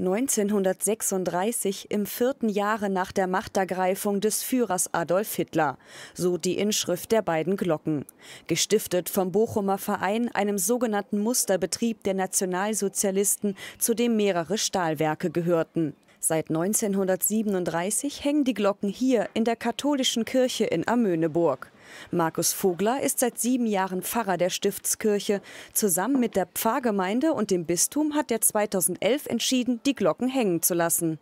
1936 im vierten Jahre nach der Machtergreifung des Führers Adolf Hitler, so die Inschrift der beiden Glocken. Gestiftet vom Bochumer Verein, einem sogenannten Musterbetrieb der Nationalsozialisten, zu dem mehrere Stahlwerke gehörten. Seit 1937 hängen die Glocken hier in der katholischen Kirche in Amöneburg. Markus Vogler ist seit sieben Jahren Pfarrer der Stiftskirche. Zusammen mit der Pfarrgemeinde und dem Bistum hat er 2011 entschieden, die Glocken hängen zu lassen.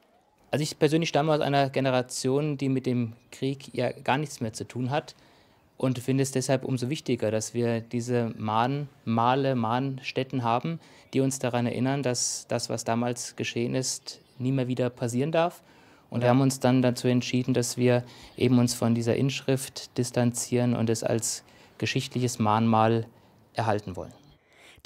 Also ich persönlich stamme aus einer Generation, die mit dem Krieg ja gar nichts mehr zu tun hat und finde es deshalb umso wichtiger, dass wir diese Mahnmale, Mahnstätten haben, die uns daran erinnern, dass das, was damals geschehen ist, nie mehr wieder passieren darf und wir haben uns dann dazu entschieden, dass wir eben uns von dieser Inschrift distanzieren und es als geschichtliches Mahnmal erhalten wollen.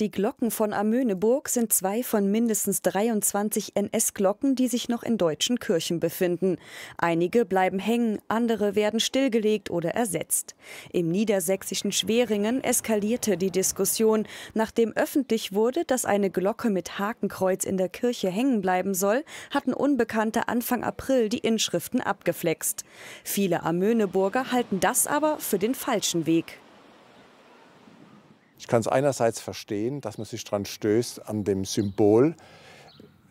Die Glocken von Amöneburg sind zwei von mindestens 23 NS-Glocken, die sich noch in deutschen Kirchen befinden. Einige bleiben hängen, andere werden stillgelegt oder ersetzt. Im niedersächsischen Schweringen eskalierte die Diskussion, nachdem öffentlich wurde, dass eine Glocke mit Hakenkreuz in der Kirche hängen bleiben soll, hatten Unbekannte Anfang April die Inschriften abgeflext. Viele Amöneburger halten das aber für den falschen Weg. Ich kann es einerseits verstehen, dass man sich daran stößt an dem Symbol,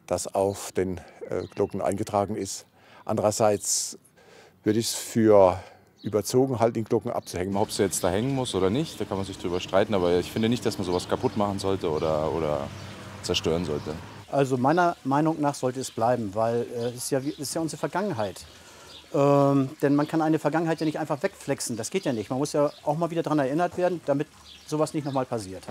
das auf den äh, Glocken eingetragen ist. Andererseits würde ich es für überzogen halten, den Glocken abzuhängen. Ob sie jetzt da hängen muss oder nicht, da kann man sich drüber streiten. Aber ich finde nicht, dass man sowas kaputt machen sollte oder, oder zerstören sollte. Also meiner Meinung nach sollte es bleiben, weil äh, es äh, ist, ja, ist ja unsere Vergangenheit. Ähm, denn man kann eine Vergangenheit ja nicht einfach wegflexen. Das geht ja nicht. Man muss ja auch mal wieder daran erinnert werden, damit sowas nicht nochmal passiert.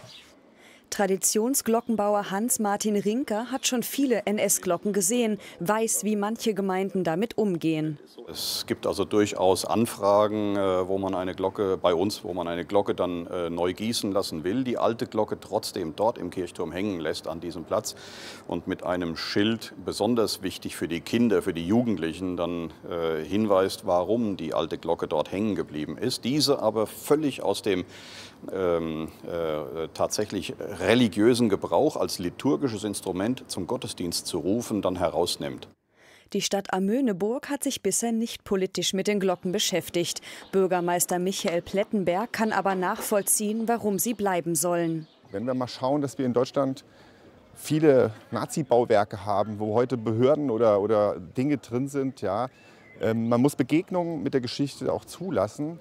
Traditionsglockenbauer Hans-Martin Rinker hat schon viele NS-Glocken gesehen, weiß, wie manche Gemeinden damit umgehen. Es gibt also durchaus Anfragen, äh, wo man eine Glocke bei uns, wo man eine Glocke dann äh, neu gießen lassen will, die alte Glocke trotzdem dort im Kirchturm hängen lässt an diesem Platz und mit einem Schild, besonders wichtig für die Kinder, für die Jugendlichen, dann äh, hinweist, warum die alte Glocke dort hängen geblieben ist. Diese aber völlig aus dem ähm, äh, tatsächlich religiösen Gebrauch als liturgisches Instrument zum Gottesdienst zu rufen, dann herausnimmt. Die Stadt Amöneburg hat sich bisher nicht politisch mit den Glocken beschäftigt. Bürgermeister Michael Plettenberg kann aber nachvollziehen, warum sie bleiben sollen. Wenn wir mal schauen, dass wir in Deutschland viele Nazi-Bauwerke haben, wo heute Behörden oder, oder Dinge drin sind, ja, ähm, man muss Begegnungen mit der Geschichte auch zulassen.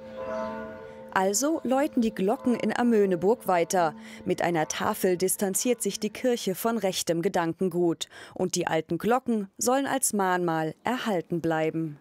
Also läuten die Glocken in Amöneburg weiter. Mit einer Tafel distanziert sich die Kirche von rechtem Gedankengut. Und die alten Glocken sollen als Mahnmal erhalten bleiben.